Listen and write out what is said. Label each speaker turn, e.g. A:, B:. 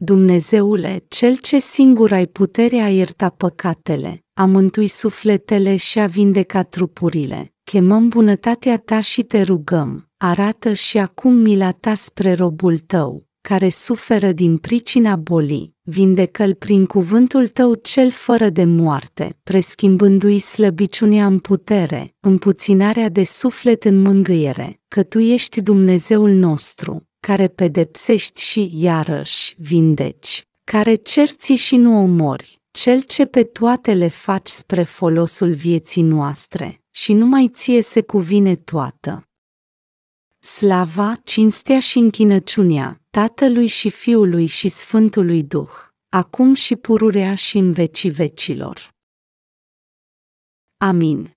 A: Dumnezeule, cel ce singur ai puterea a ierta păcatele, a mântui sufletele și a vindeca trupurile, chemăm bunătatea ta și te rugăm, arată și acum mila ta spre robul tău, care suferă din pricina bolii, vindecă-l prin cuvântul tău cel fără de moarte, preschimbându-i slăbiciunea în putere, împuținarea de suflet în mângâiere, că tu ești Dumnezeul nostru, care pedepsești și iarăși vindeci, care cerți și nu omori, cel ce pe toate le faci spre folosul vieții noastre, și numai ție se cuvine toată Slava, cinstea și închinăciunea Tatălui și Fiului și Sfântului Duh, acum și pururea și în vecii vecilor.
B: Amin.